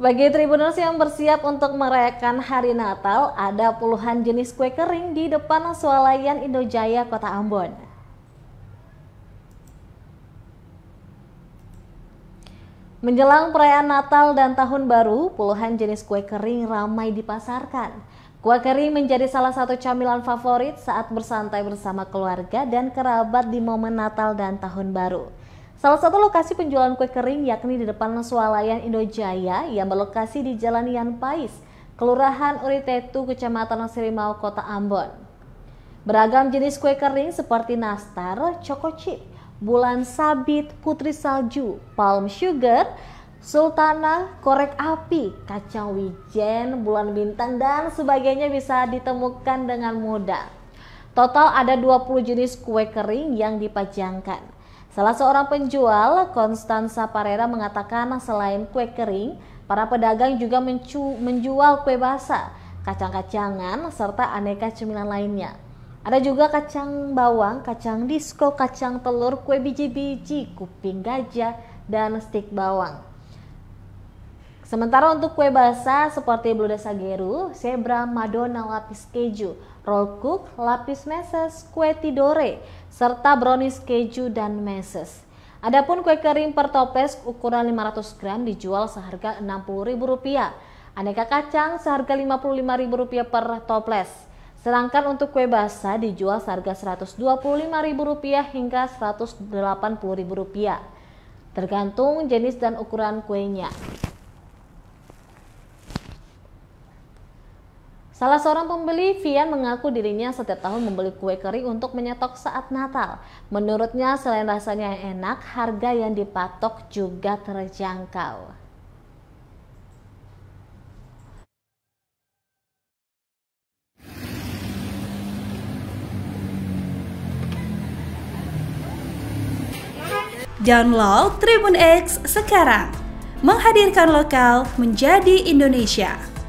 Bagi Tribuners yang bersiap untuk merayakan hari Natal, ada puluhan jenis kue kering di depan swalayan Indojaya Kota Ambon. Menjelang perayaan Natal dan Tahun Baru, puluhan jenis kue kering ramai dipasarkan. Kue kering menjadi salah satu camilan favorit saat bersantai bersama keluarga dan kerabat di momen Natal dan Tahun Baru. Salah satu lokasi penjualan kue kering yakni di depan swalayan Indojaya yang berlokasi di Jalan Yan Pais, Kelurahan Uritetu, Kecamatan Sirimau, Kota Ambon. Beragam jenis kue kering seperti nastar, choco chip, bulan sabit, putri salju, palm sugar, sultana, korek api, kacang wijen, bulan bintang dan sebagainya bisa ditemukan dengan mudah. Total ada 20 jenis kue kering yang dipajangkan. Salah seorang penjual, Constanza Parera mengatakan selain kue kering, para pedagang juga menjual kue basah, kacang-kacangan, serta aneka cemilan lainnya. Ada juga kacang bawang, kacang disko, kacang telur, kue biji-biji, kuping gajah, dan stik bawang. Sementara untuk kue basah seperti Blue Sageru, Zebra Madonna lapis keju, roll cook lapis meses, kue tidore, serta brownies keju dan meses. Adapun kue kering per toples ukuran 500 gram dijual seharga Rp60.000. Aneka kacang seharga Rp55.000 per toples. Sedangkan untuk kue basah dijual seharga Rp125.000 hingga Rp180.000. Tergantung jenis dan ukuran kuenya. Salah seorang pembeli, Vian mengaku dirinya setiap tahun membeli kue kering untuk menyetok saat Natal. Menurutnya, selain rasanya yang enak, harga yang dipatok juga terjangkau. Download Tribun X sekarang, menghadirkan lokal menjadi Indonesia.